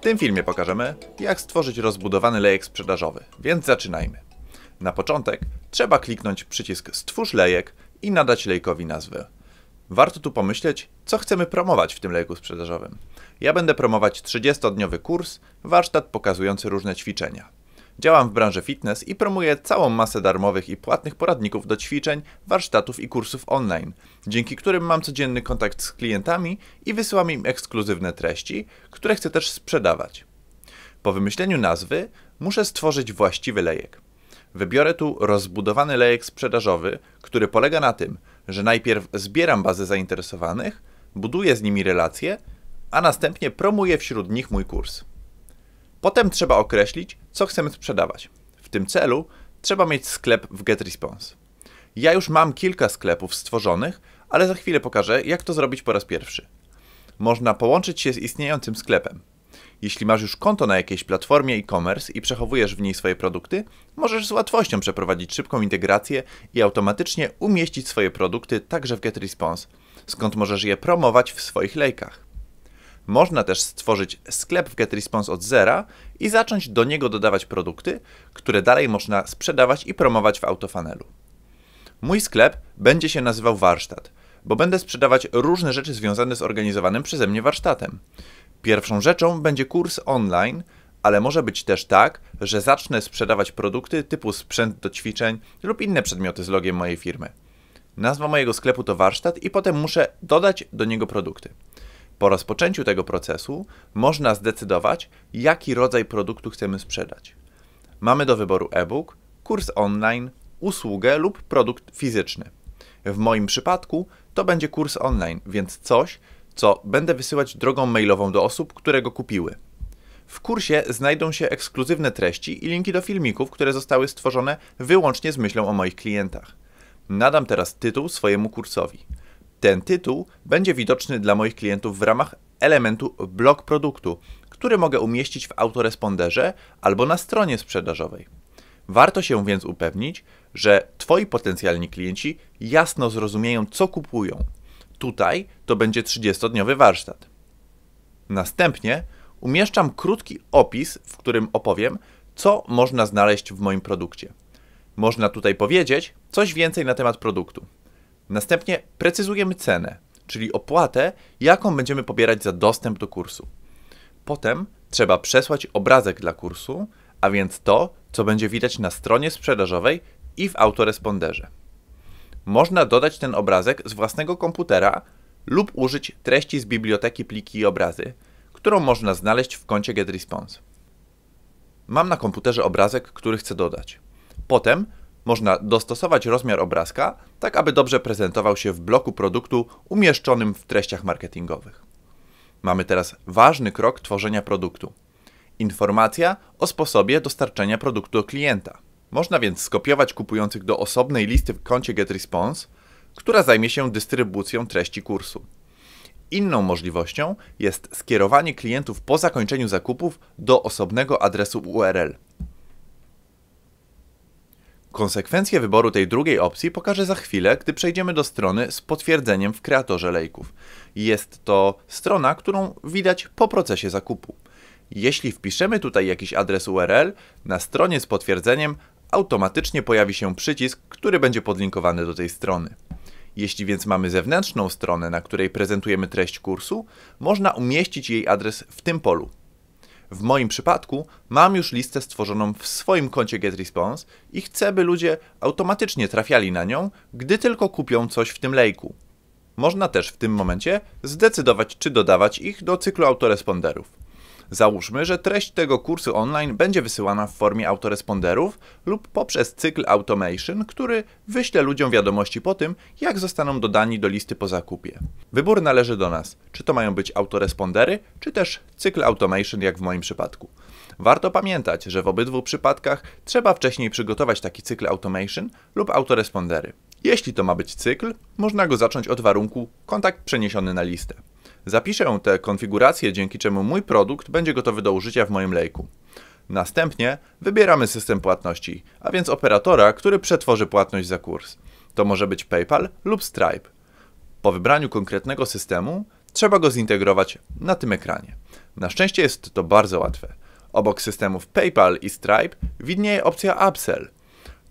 W tym filmie pokażemy, jak stworzyć rozbudowany lejek sprzedażowy, więc zaczynajmy. Na początek trzeba kliknąć przycisk Stwórz lejek i nadać lejkowi nazwę. Warto tu pomyśleć, co chcemy promować w tym lejku sprzedażowym. Ja będę promować 30-dniowy kurs, warsztat pokazujący różne ćwiczenia. Działam w branży fitness i promuję całą masę darmowych i płatnych poradników do ćwiczeń, warsztatów i kursów online, dzięki którym mam codzienny kontakt z klientami i wysyłam im ekskluzywne treści, które chcę też sprzedawać. Po wymyśleniu nazwy muszę stworzyć właściwy lejek. Wybiorę tu rozbudowany lejek sprzedażowy, który polega na tym, że najpierw zbieram bazę zainteresowanych, buduję z nimi relacje, a następnie promuję wśród nich mój kurs. Potem trzeba określić, co chcemy sprzedawać. W tym celu trzeba mieć sklep w GetResponse. Ja już mam kilka sklepów stworzonych, ale za chwilę pokażę, jak to zrobić po raz pierwszy. Można połączyć się z istniejącym sklepem. Jeśli masz już konto na jakiejś platformie e-commerce i przechowujesz w niej swoje produkty, możesz z łatwością przeprowadzić szybką integrację i automatycznie umieścić swoje produkty także w GetResponse, skąd możesz je promować w swoich lejkach. Można też stworzyć sklep w GetResponse od zera i zacząć do niego dodawać produkty, które dalej można sprzedawać i promować w autofanelu. Mój sklep będzie się nazywał warsztat, bo będę sprzedawać różne rzeczy związane z organizowanym przeze mnie warsztatem. Pierwszą rzeczą będzie kurs online, ale może być też tak, że zacznę sprzedawać produkty typu sprzęt do ćwiczeń lub inne przedmioty z logiem mojej firmy. Nazwa mojego sklepu to warsztat i potem muszę dodać do niego produkty. Po rozpoczęciu tego procesu można zdecydować, jaki rodzaj produktu chcemy sprzedać. Mamy do wyboru e-book, kurs online, usługę lub produkt fizyczny. W moim przypadku to będzie kurs online, więc coś, co będę wysyłać drogą mailową do osób, które go kupiły. W kursie znajdą się ekskluzywne treści i linki do filmików, które zostały stworzone wyłącznie z myślą o moich klientach. Nadam teraz tytuł swojemu kursowi. Ten tytuł będzie widoczny dla moich klientów w ramach elementu blok produktu, który mogę umieścić w autoresponderze albo na stronie sprzedażowej. Warto się więc upewnić, że Twoi potencjalni klienci jasno zrozumieją, co kupują. Tutaj to będzie 30-dniowy warsztat. Następnie umieszczam krótki opis, w którym opowiem, co można znaleźć w moim produkcie. Można tutaj powiedzieć coś więcej na temat produktu. Następnie precyzujemy cenę, czyli opłatę, jaką będziemy pobierać za dostęp do kursu. Potem trzeba przesłać obrazek dla kursu, a więc to, co będzie widać na stronie sprzedażowej i w autoresponderze. Można dodać ten obrazek z własnego komputera lub użyć treści z biblioteki pliki i obrazy, którą można znaleźć w koncie GetResponse. Mam na komputerze obrazek, który chcę dodać. Potem można dostosować rozmiar obrazka, tak aby dobrze prezentował się w bloku produktu umieszczonym w treściach marketingowych. Mamy teraz ważny krok tworzenia produktu. Informacja o sposobie dostarczenia produktu do klienta. Można więc skopiować kupujących do osobnej listy w koncie GetResponse, która zajmie się dystrybucją treści kursu. Inną możliwością jest skierowanie klientów po zakończeniu zakupów do osobnego adresu URL Konsekwencje wyboru tej drugiej opcji pokażę za chwilę, gdy przejdziemy do strony z potwierdzeniem w kreatorze lejków. Jest to strona, którą widać po procesie zakupu. Jeśli wpiszemy tutaj jakiś adres URL, na stronie z potwierdzeniem automatycznie pojawi się przycisk, który będzie podlinkowany do tej strony. Jeśli więc mamy zewnętrzną stronę, na której prezentujemy treść kursu, można umieścić jej adres w tym polu. W moim przypadku mam już listę stworzoną w swoim koncie GetResponse i chcę, by ludzie automatycznie trafiali na nią, gdy tylko kupią coś w tym lejku. Można też w tym momencie zdecydować, czy dodawać ich do cyklu autoresponderów. Załóżmy, że treść tego kursu online będzie wysyłana w formie autoresponderów lub poprzez cykl automation, który wyśle ludziom wiadomości po tym, jak zostaną dodani do listy po zakupie. Wybór należy do nas, czy to mają być autorespondery, czy też cykl automation, jak w moim przypadku. Warto pamiętać, że w obydwu przypadkach trzeba wcześniej przygotować taki cykl automation lub autorespondery. Jeśli to ma być cykl, można go zacząć od warunku kontakt przeniesiony na listę. Zapiszę tę konfigurację, dzięki czemu mój produkt będzie gotowy do użycia w moim lejku. Następnie wybieramy system płatności, a więc operatora, który przetworzy płatność za kurs. To może być PayPal lub Stripe. Po wybraniu konkretnego systemu trzeba go zintegrować na tym ekranie. Na szczęście jest to bardzo łatwe. Obok systemów PayPal i Stripe widnieje opcja Upsell.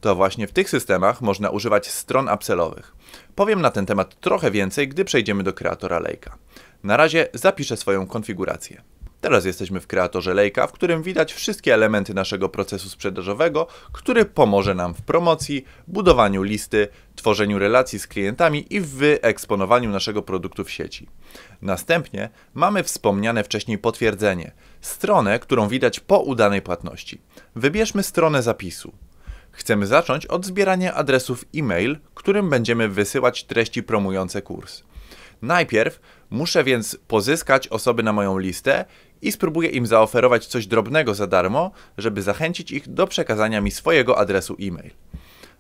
To właśnie w tych systemach można używać stron upsellowych. Powiem na ten temat trochę więcej, gdy przejdziemy do kreatora lejka. Na razie zapiszę swoją konfigurację. Teraz jesteśmy w kreatorze Lejka, w którym widać wszystkie elementy naszego procesu sprzedażowego, który pomoże nam w promocji, budowaniu listy, tworzeniu relacji z klientami i wyeksponowaniu naszego produktu w sieci. Następnie mamy wspomniane wcześniej potwierdzenie, stronę, którą widać po udanej płatności. Wybierzmy stronę zapisu. Chcemy zacząć od zbierania adresów e-mail, którym będziemy wysyłać treści promujące kurs. Najpierw muszę więc pozyskać osoby na moją listę i spróbuję im zaoferować coś drobnego za darmo, żeby zachęcić ich do przekazania mi swojego adresu e-mail.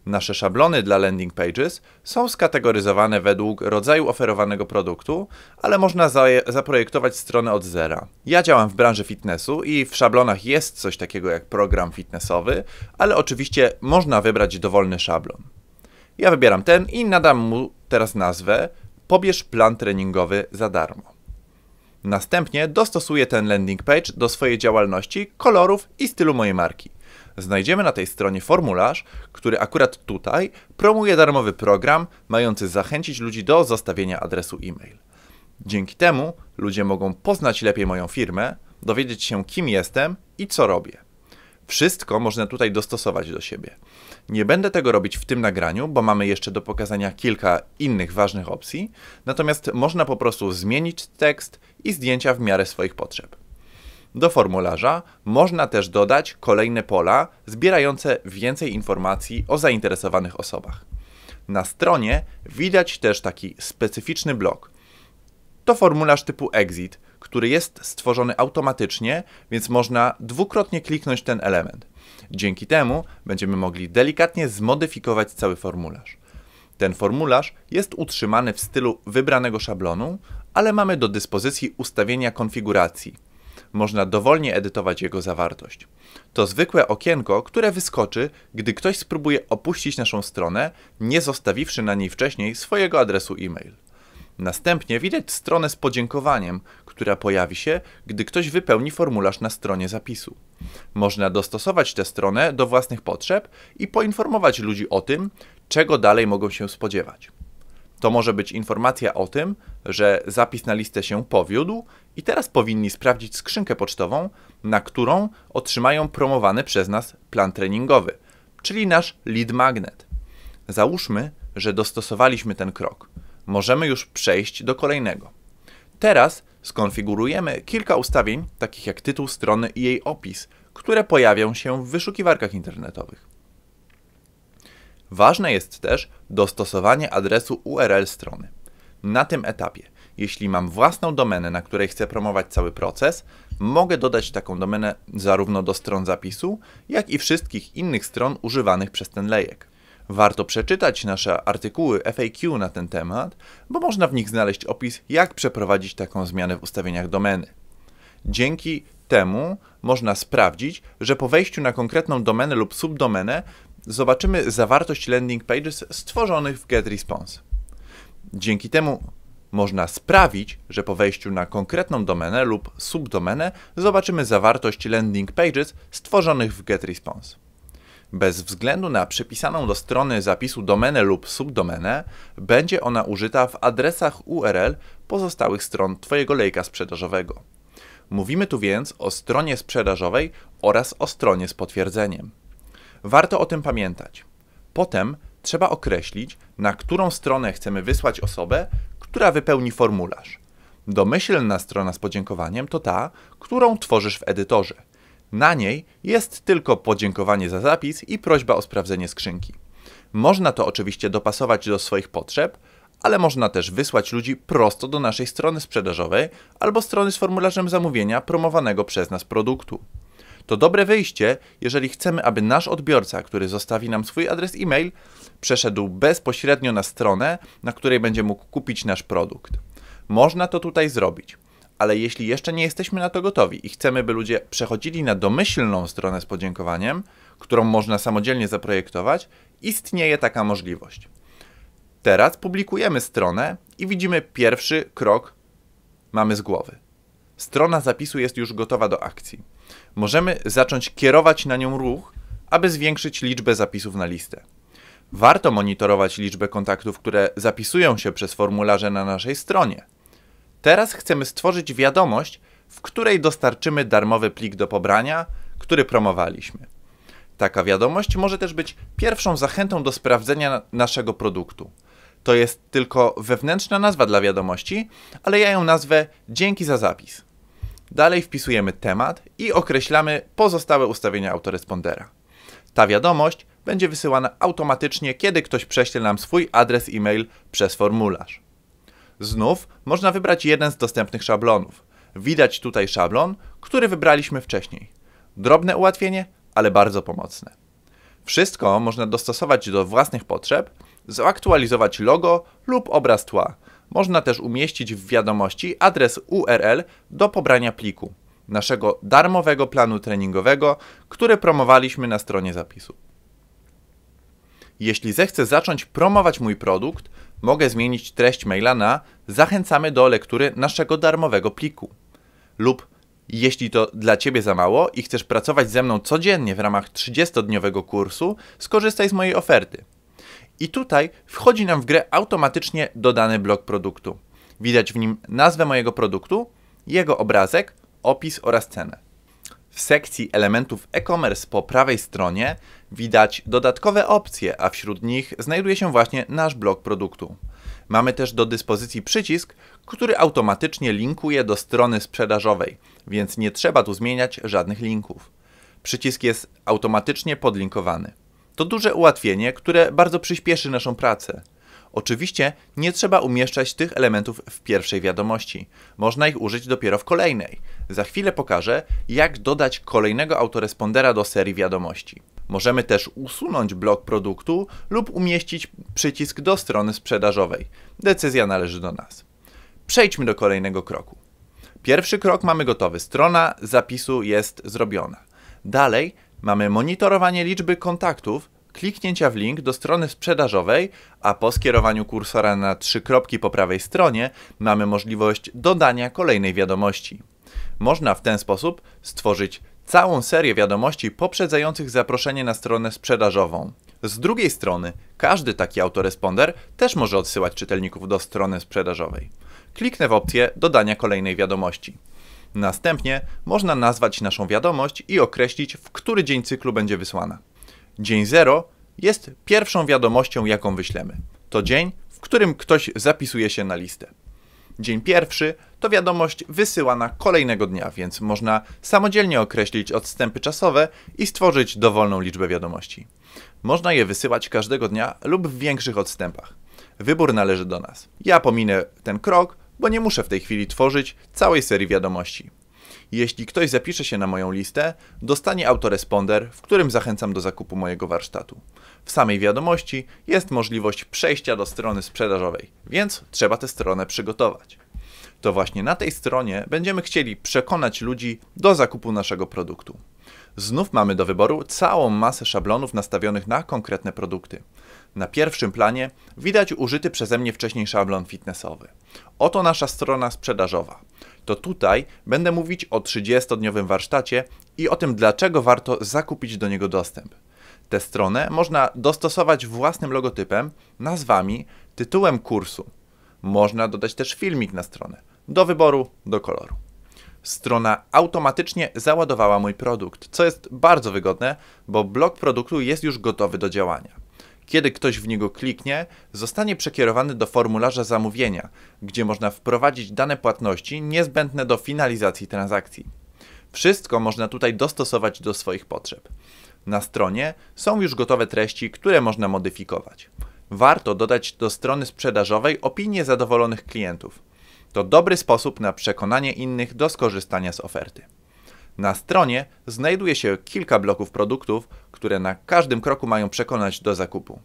Nasze szablony dla landing pages są skategoryzowane według rodzaju oferowanego produktu, ale można za zaprojektować stronę od zera. Ja działam w branży fitnessu i w szablonach jest coś takiego jak program fitnessowy, ale oczywiście można wybrać dowolny szablon. Ja wybieram ten i nadam mu teraz nazwę, pobierz plan treningowy za darmo. Następnie dostosuję ten landing page do swojej działalności, kolorów i stylu mojej marki. Znajdziemy na tej stronie formularz, który akurat tutaj promuje darmowy program mający zachęcić ludzi do zostawienia adresu e-mail. Dzięki temu ludzie mogą poznać lepiej moją firmę, dowiedzieć się kim jestem i co robię. Wszystko można tutaj dostosować do siebie. Nie będę tego robić w tym nagraniu, bo mamy jeszcze do pokazania kilka innych ważnych opcji, natomiast można po prostu zmienić tekst i zdjęcia w miarę swoich potrzeb. Do formularza można też dodać kolejne pola zbierające więcej informacji o zainteresowanych osobach. Na stronie widać też taki specyficzny blok, to formularz typu exit, który jest stworzony automatycznie, więc można dwukrotnie kliknąć ten element. Dzięki temu będziemy mogli delikatnie zmodyfikować cały formularz. Ten formularz jest utrzymany w stylu wybranego szablonu, ale mamy do dyspozycji ustawienia konfiguracji. Można dowolnie edytować jego zawartość. To zwykłe okienko, które wyskoczy, gdy ktoś spróbuje opuścić naszą stronę, nie zostawiwszy na niej wcześniej swojego adresu e-mail. Następnie widać stronę z podziękowaniem, która pojawi się, gdy ktoś wypełni formularz na stronie zapisu. Można dostosować tę stronę do własnych potrzeb i poinformować ludzi o tym, czego dalej mogą się spodziewać. To może być informacja o tym, że zapis na listę się powiódł i teraz powinni sprawdzić skrzynkę pocztową, na którą otrzymają promowany przez nas plan treningowy, czyli nasz lead magnet. Załóżmy, że dostosowaliśmy ten krok możemy już przejść do kolejnego. Teraz skonfigurujemy kilka ustawień, takich jak tytuł strony i jej opis, które pojawią się w wyszukiwarkach internetowych. Ważne jest też dostosowanie adresu URL strony. Na tym etapie, jeśli mam własną domenę, na której chcę promować cały proces, mogę dodać taką domenę zarówno do stron zapisu, jak i wszystkich innych stron używanych przez ten lejek. Warto przeczytać nasze artykuły FAQ na ten temat, bo można w nich znaleźć opis, jak przeprowadzić taką zmianę w ustawieniach domeny. Dzięki temu można sprawdzić, że po wejściu na konkretną domenę lub subdomenę zobaczymy zawartość landing pages stworzonych w GetResponse. Dzięki temu można sprawić, że po wejściu na konkretną domenę lub subdomenę zobaczymy zawartość landing pages stworzonych w GetResponse. Bez względu na przypisaną do strony zapisu domenę lub subdomenę, będzie ona użyta w adresach URL pozostałych stron Twojego lejka sprzedażowego. Mówimy tu więc o stronie sprzedażowej oraz o stronie z potwierdzeniem. Warto o tym pamiętać. Potem trzeba określić, na którą stronę chcemy wysłać osobę, która wypełni formularz. Domyślna strona z podziękowaniem to ta, którą tworzysz w edytorze – na niej jest tylko podziękowanie za zapis i prośba o sprawdzenie skrzynki. Można to oczywiście dopasować do swoich potrzeb, ale można też wysłać ludzi prosto do naszej strony sprzedażowej albo strony z formularzem zamówienia promowanego przez nas produktu. To dobre wyjście, jeżeli chcemy, aby nasz odbiorca, który zostawi nam swój adres e-mail, przeszedł bezpośrednio na stronę, na której będzie mógł kupić nasz produkt. Można to tutaj zrobić ale jeśli jeszcze nie jesteśmy na to gotowi i chcemy, by ludzie przechodzili na domyślną stronę z podziękowaniem, którą można samodzielnie zaprojektować, istnieje taka możliwość. Teraz publikujemy stronę i widzimy pierwszy krok mamy z głowy. Strona zapisu jest już gotowa do akcji. Możemy zacząć kierować na nią ruch, aby zwiększyć liczbę zapisów na listę. Warto monitorować liczbę kontaktów, które zapisują się przez formularze na naszej stronie. Teraz chcemy stworzyć wiadomość, w której dostarczymy darmowy plik do pobrania, który promowaliśmy. Taka wiadomość może też być pierwszą zachętą do sprawdzenia naszego produktu. To jest tylko wewnętrzna nazwa dla wiadomości, ale ja ją nazwę dzięki za zapis. Dalej wpisujemy temat i określamy pozostałe ustawienia autorespondera. Ta wiadomość będzie wysyłana automatycznie, kiedy ktoś prześle nam swój adres e-mail przez formularz. Znów można wybrać jeden z dostępnych szablonów. Widać tutaj szablon, który wybraliśmy wcześniej. Drobne ułatwienie, ale bardzo pomocne. Wszystko można dostosować do własnych potrzeb, zaktualizować logo lub obraz tła. Można też umieścić w wiadomości adres URL do pobrania pliku, naszego darmowego planu treningowego, który promowaliśmy na stronie zapisu. Jeśli zechce zacząć promować mój produkt, mogę zmienić treść maila na zachęcamy do lektury naszego darmowego pliku. Lub jeśli to dla Ciebie za mało i chcesz pracować ze mną codziennie w ramach 30-dniowego kursu, skorzystaj z mojej oferty. I tutaj wchodzi nam w grę automatycznie dodany blok produktu. Widać w nim nazwę mojego produktu, jego obrazek, opis oraz cenę. W sekcji elementów e-commerce po prawej stronie widać dodatkowe opcje, a wśród nich znajduje się właśnie nasz blok produktu. Mamy też do dyspozycji przycisk, który automatycznie linkuje do strony sprzedażowej, więc nie trzeba tu zmieniać żadnych linków. Przycisk jest automatycznie podlinkowany. To duże ułatwienie, które bardzo przyspieszy naszą pracę. Oczywiście nie trzeba umieszczać tych elementów w pierwszej wiadomości. Można ich użyć dopiero w kolejnej. Za chwilę pokażę, jak dodać kolejnego autorespondera do serii wiadomości. Możemy też usunąć blok produktu lub umieścić przycisk do strony sprzedażowej. Decyzja należy do nas. Przejdźmy do kolejnego kroku. Pierwszy krok mamy gotowy. Strona zapisu jest zrobiona. Dalej mamy monitorowanie liczby kontaktów kliknięcia w link do strony sprzedażowej, a po skierowaniu kursora na trzy kropki po prawej stronie mamy możliwość dodania kolejnej wiadomości. Można w ten sposób stworzyć całą serię wiadomości poprzedzających zaproszenie na stronę sprzedażową. Z drugiej strony, każdy taki autoresponder też może odsyłać czytelników do strony sprzedażowej. Kliknę w opcję dodania kolejnej wiadomości. Następnie można nazwać naszą wiadomość i określić, w który dzień cyklu będzie wysłana. Dzień 0 jest pierwszą wiadomością, jaką wyślemy. To dzień, w którym ktoś zapisuje się na listę. Dzień pierwszy to wiadomość wysyłana kolejnego dnia, więc można samodzielnie określić odstępy czasowe i stworzyć dowolną liczbę wiadomości. Można je wysyłać każdego dnia lub w większych odstępach. Wybór należy do nas. Ja pominę ten krok, bo nie muszę w tej chwili tworzyć całej serii wiadomości. Jeśli ktoś zapisze się na moją listę, dostanie autoresponder, w którym zachęcam do zakupu mojego warsztatu. W samej wiadomości jest możliwość przejścia do strony sprzedażowej, więc trzeba tę stronę przygotować. To właśnie na tej stronie będziemy chcieli przekonać ludzi do zakupu naszego produktu. Znów mamy do wyboru całą masę szablonów nastawionych na konkretne produkty. Na pierwszym planie widać użyty przeze mnie wcześniej szablon fitnessowy. Oto nasza strona sprzedażowa to tutaj będę mówić o 30-dniowym warsztacie i o tym, dlaczego warto zakupić do niego dostęp. Tę stronę można dostosować własnym logotypem, nazwami, tytułem kursu. Można dodać też filmik na stronę, do wyboru, do koloru. Strona automatycznie załadowała mój produkt, co jest bardzo wygodne, bo blok produktu jest już gotowy do działania. Kiedy ktoś w niego kliknie, zostanie przekierowany do formularza zamówienia, gdzie można wprowadzić dane płatności niezbędne do finalizacji transakcji. Wszystko można tutaj dostosować do swoich potrzeb. Na stronie są już gotowe treści, które można modyfikować. Warto dodać do strony sprzedażowej opinie zadowolonych klientów. To dobry sposób na przekonanie innych do skorzystania z oferty. Na stronie znajduje się kilka bloków produktów, które na każdym kroku mają przekonać do zakupu.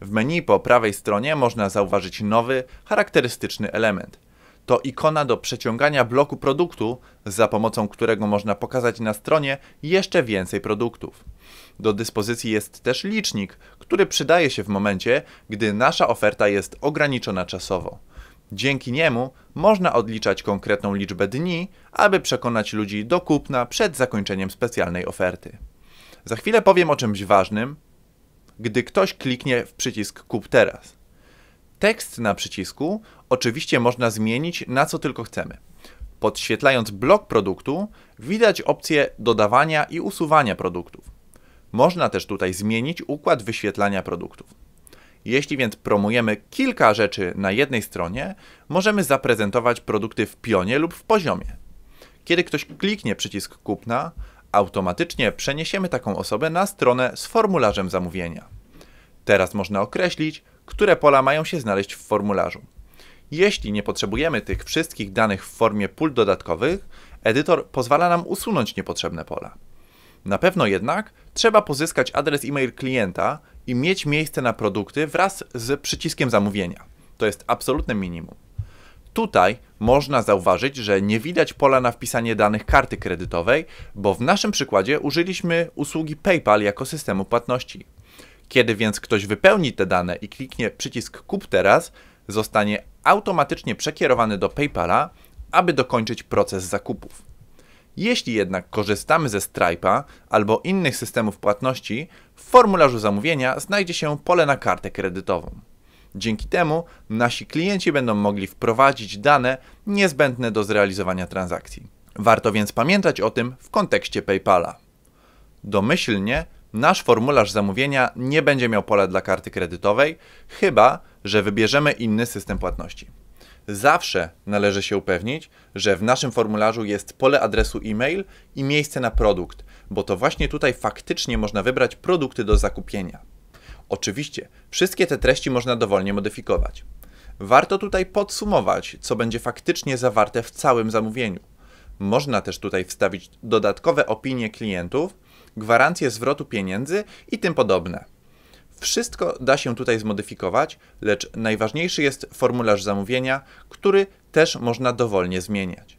W menu po prawej stronie można zauważyć nowy, charakterystyczny element. To ikona do przeciągania bloku produktu, za pomocą którego można pokazać na stronie jeszcze więcej produktów. Do dyspozycji jest też licznik, który przydaje się w momencie, gdy nasza oferta jest ograniczona czasowo. Dzięki niemu można odliczać konkretną liczbę dni, aby przekonać ludzi do kupna przed zakończeniem specjalnej oferty. Za chwilę powiem o czymś ważnym, gdy ktoś kliknie w przycisk Kup teraz. Tekst na przycisku oczywiście można zmienić na co tylko chcemy. Podświetlając blok produktu, widać opcję dodawania i usuwania produktów. Można też tutaj zmienić układ wyświetlania produktów. Jeśli więc promujemy kilka rzeczy na jednej stronie, możemy zaprezentować produkty w pionie lub w poziomie. Kiedy ktoś kliknie przycisk kupna, Automatycznie przeniesiemy taką osobę na stronę z formularzem zamówienia. Teraz można określić, które pola mają się znaleźć w formularzu. Jeśli nie potrzebujemy tych wszystkich danych w formie pól dodatkowych, edytor pozwala nam usunąć niepotrzebne pola. Na pewno jednak trzeba pozyskać adres e-mail klienta i mieć miejsce na produkty wraz z przyciskiem zamówienia. To jest absolutne minimum. Tutaj można zauważyć, że nie widać pola na wpisanie danych karty kredytowej, bo w naszym przykładzie użyliśmy usługi PayPal jako systemu płatności. Kiedy więc ktoś wypełni te dane i kliknie przycisk Kup teraz, zostanie automatycznie przekierowany do PayPala, aby dokończyć proces zakupów. Jeśli jednak korzystamy ze Stripe'a albo innych systemów płatności, w formularzu zamówienia znajdzie się pole na kartę kredytową. Dzięki temu nasi klienci będą mogli wprowadzić dane niezbędne do zrealizowania transakcji. Warto więc pamiętać o tym w kontekście PayPala. Domyślnie nasz formularz zamówienia nie będzie miał pola dla karty kredytowej, chyba że wybierzemy inny system płatności. Zawsze należy się upewnić, że w naszym formularzu jest pole adresu e-mail i miejsce na produkt, bo to właśnie tutaj faktycznie można wybrać produkty do zakupienia. Oczywiście, wszystkie te treści można dowolnie modyfikować. Warto tutaj podsumować, co będzie faktycznie zawarte w całym zamówieniu. Można też tutaj wstawić dodatkowe opinie klientów, gwarancje zwrotu pieniędzy i tym podobne. Wszystko da się tutaj zmodyfikować, lecz najważniejszy jest formularz zamówienia, który też można dowolnie zmieniać.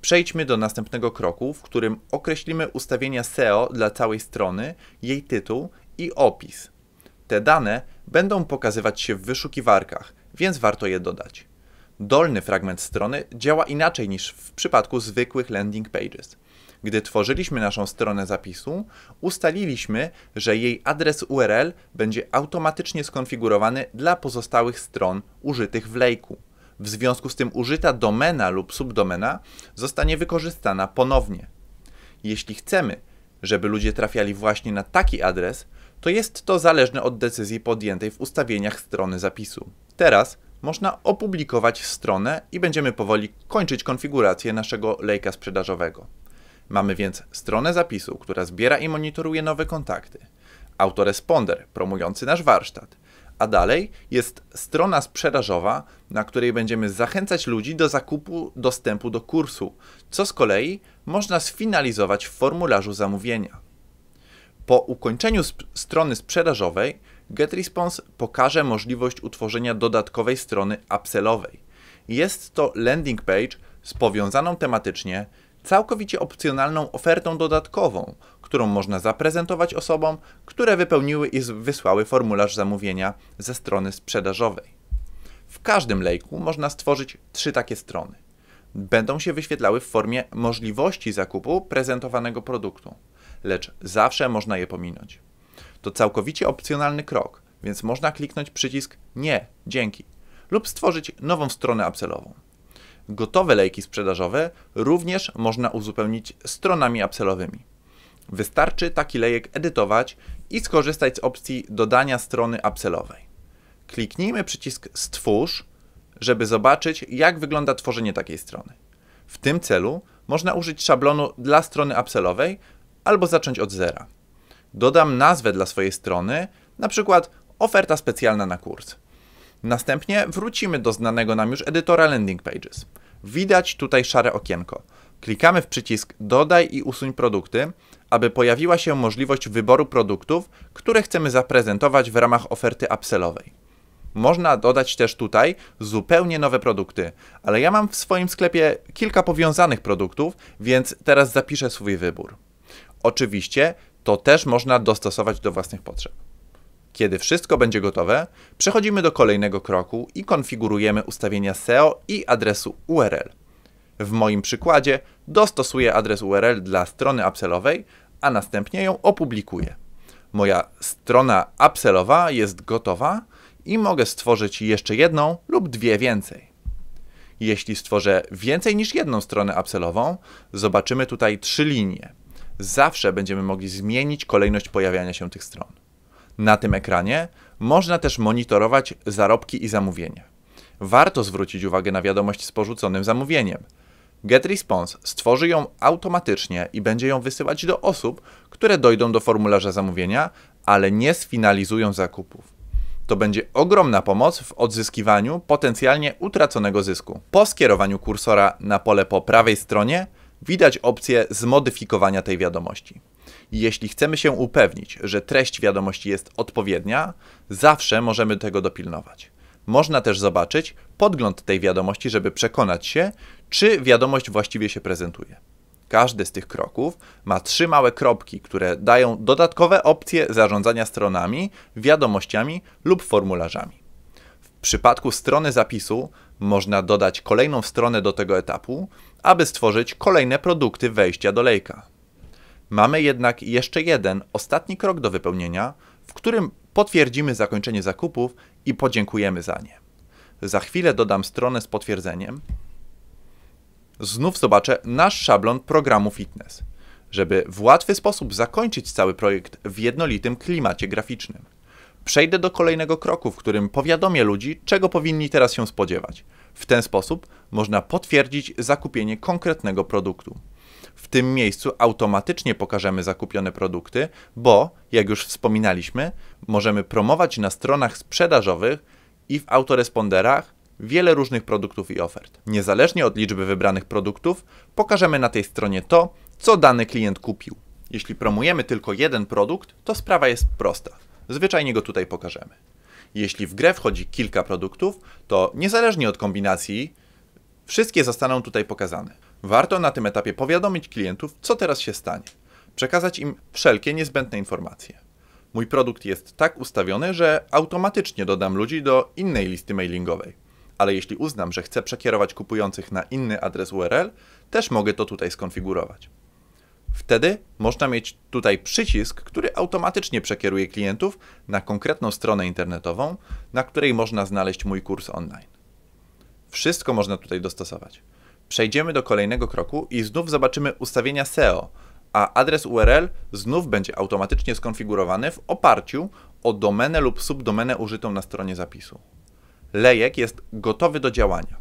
Przejdźmy do następnego kroku, w którym określimy ustawienia SEO dla całej strony, jej tytuł i opis. Te dane będą pokazywać się w wyszukiwarkach, więc warto je dodać. Dolny fragment strony działa inaczej niż w przypadku zwykłych landing pages. Gdy tworzyliśmy naszą stronę zapisu, ustaliliśmy, że jej adres URL będzie automatycznie skonfigurowany dla pozostałych stron użytych w lejku. W związku z tym użyta domena lub subdomena zostanie wykorzystana ponownie. Jeśli chcemy, żeby ludzie trafiali właśnie na taki adres, to jest to zależne od decyzji podjętej w ustawieniach strony zapisu. Teraz można opublikować stronę i będziemy powoli kończyć konfigurację naszego lejka sprzedażowego. Mamy więc stronę zapisu, która zbiera i monitoruje nowe kontakty, autoresponder promujący nasz warsztat, a dalej jest strona sprzedażowa, na której będziemy zachęcać ludzi do zakupu dostępu do kursu, co z kolei można sfinalizować w formularzu zamówienia. Po ukończeniu sp strony sprzedażowej GetResponse pokaże możliwość utworzenia dodatkowej strony upsellowej. Jest to landing page z powiązaną tematycznie, całkowicie opcjonalną ofertą dodatkową, którą można zaprezentować osobom, które wypełniły i wysłały formularz zamówienia ze strony sprzedażowej. W każdym lejku można stworzyć trzy takie strony. Będą się wyświetlały w formie możliwości zakupu prezentowanego produktu lecz zawsze można je pominąć. To całkowicie opcjonalny krok, więc można kliknąć przycisk Nie, dzięki lub stworzyć nową stronę upselową. Gotowe lejki sprzedażowe również można uzupełnić stronami upsellowymi. Wystarczy taki lejek edytować i skorzystać z opcji dodania strony upsellowej. Kliknijmy przycisk Stwórz, żeby zobaczyć, jak wygląda tworzenie takiej strony. W tym celu można użyć szablonu dla strony upsellowej, albo zacząć od zera. Dodam nazwę dla swojej strony, na przykład oferta specjalna na kurs. Następnie wrócimy do znanego nam już edytora landing pages. Widać tutaj szare okienko. Klikamy w przycisk Dodaj i usuń produkty, aby pojawiła się możliwość wyboru produktów, które chcemy zaprezentować w ramach oferty upsellowej. Można dodać też tutaj zupełnie nowe produkty, ale ja mam w swoim sklepie kilka powiązanych produktów, więc teraz zapiszę swój wybór. Oczywiście to też można dostosować do własnych potrzeb. Kiedy wszystko będzie gotowe, przechodzimy do kolejnego kroku i konfigurujemy ustawienia SEO i adresu URL. W moim przykładzie dostosuję adres URL dla strony upsellowej, a następnie ją opublikuję. Moja strona upsellowa jest gotowa i mogę stworzyć jeszcze jedną lub dwie więcej. Jeśli stworzę więcej niż jedną stronę upsellową, zobaczymy tutaj trzy linie – zawsze będziemy mogli zmienić kolejność pojawiania się tych stron. Na tym ekranie można też monitorować zarobki i zamówienia. Warto zwrócić uwagę na wiadomość z porzuconym zamówieniem. GetResponse stworzy ją automatycznie i będzie ją wysyłać do osób, które dojdą do formularza zamówienia, ale nie sfinalizują zakupów. To będzie ogromna pomoc w odzyskiwaniu potencjalnie utraconego zysku. Po skierowaniu kursora na pole po prawej stronie widać opcję zmodyfikowania tej wiadomości. Jeśli chcemy się upewnić, że treść wiadomości jest odpowiednia, zawsze możemy tego dopilnować. Można też zobaczyć podgląd tej wiadomości, żeby przekonać się, czy wiadomość właściwie się prezentuje. Każdy z tych kroków ma trzy małe kropki, które dają dodatkowe opcje zarządzania stronami, wiadomościami lub formularzami. W przypadku strony zapisu można dodać kolejną stronę do tego etapu, aby stworzyć kolejne produkty wejścia do lejka. Mamy jednak jeszcze jeden, ostatni krok do wypełnienia, w którym potwierdzimy zakończenie zakupów i podziękujemy za nie. Za chwilę dodam stronę z potwierdzeniem. Znów zobaczę nasz szablon programu fitness, żeby w łatwy sposób zakończyć cały projekt w jednolitym klimacie graficznym przejdę do kolejnego kroku, w którym powiadomię ludzi, czego powinni teraz się spodziewać. W ten sposób można potwierdzić zakupienie konkretnego produktu. W tym miejscu automatycznie pokażemy zakupione produkty, bo, jak już wspominaliśmy, możemy promować na stronach sprzedażowych i w autoresponderach wiele różnych produktów i ofert. Niezależnie od liczby wybranych produktów, pokażemy na tej stronie to, co dany klient kupił. Jeśli promujemy tylko jeden produkt, to sprawa jest prosta. Zwyczajnie go tutaj pokażemy. Jeśli w grę wchodzi kilka produktów, to niezależnie od kombinacji, wszystkie zostaną tutaj pokazane. Warto na tym etapie powiadomić klientów, co teraz się stanie. Przekazać im wszelkie niezbędne informacje. Mój produkt jest tak ustawiony, że automatycznie dodam ludzi do innej listy mailingowej. Ale jeśli uznam, że chcę przekierować kupujących na inny adres URL, też mogę to tutaj skonfigurować. Wtedy można mieć tutaj przycisk, który automatycznie przekieruje klientów na konkretną stronę internetową, na której można znaleźć mój kurs online. Wszystko można tutaj dostosować. Przejdziemy do kolejnego kroku i znów zobaczymy ustawienia SEO, a adres URL znów będzie automatycznie skonfigurowany w oparciu o domenę lub subdomenę użytą na stronie zapisu. Lejek jest gotowy do działania,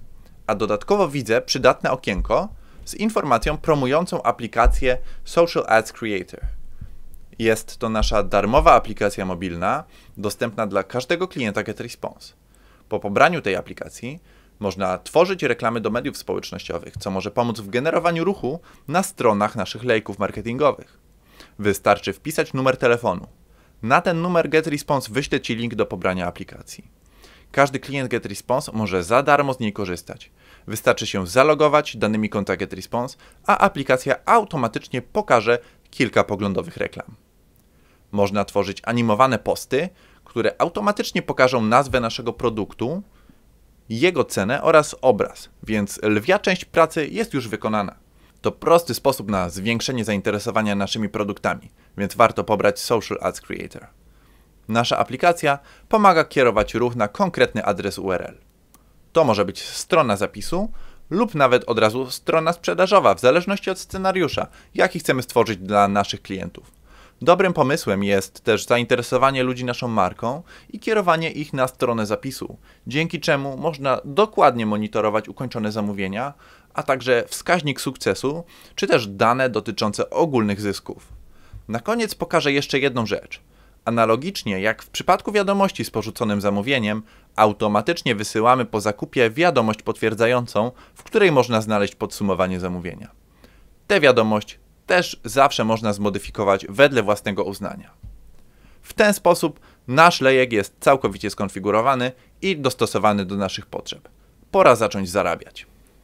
a dodatkowo widzę przydatne okienko, z informacją promującą aplikację Social Ads Creator. Jest to nasza darmowa aplikacja mobilna, dostępna dla każdego klienta GetResponse. Po pobraniu tej aplikacji można tworzyć reklamy do mediów społecznościowych, co może pomóc w generowaniu ruchu na stronach naszych lejków marketingowych. Wystarczy wpisać numer telefonu. Na ten numer GetResponse wyśle Ci link do pobrania aplikacji. Każdy klient GetResponse może za darmo z niej korzystać. Wystarczy się zalogować danymi Contact Response, a aplikacja automatycznie pokaże kilka poglądowych reklam. Można tworzyć animowane posty, które automatycznie pokażą nazwę naszego produktu, jego cenę oraz obraz, więc lwia część pracy jest już wykonana. To prosty sposób na zwiększenie zainteresowania naszymi produktami, więc warto pobrać Social Ads Creator. Nasza aplikacja pomaga kierować ruch na konkretny adres URL. To może być strona zapisu lub nawet od razu strona sprzedażowa, w zależności od scenariusza, jaki chcemy stworzyć dla naszych klientów. Dobrym pomysłem jest też zainteresowanie ludzi naszą marką i kierowanie ich na stronę zapisu, dzięki czemu można dokładnie monitorować ukończone zamówienia, a także wskaźnik sukcesu, czy też dane dotyczące ogólnych zysków. Na koniec pokażę jeszcze jedną rzecz. Analogicznie jak w przypadku wiadomości z porzuconym zamówieniem, automatycznie wysyłamy po zakupie wiadomość potwierdzającą, w której można znaleźć podsumowanie zamówienia. Tę wiadomość też zawsze można zmodyfikować wedle własnego uznania. W ten sposób nasz lejek jest całkowicie skonfigurowany i dostosowany do naszych potrzeb. Pora zacząć zarabiać.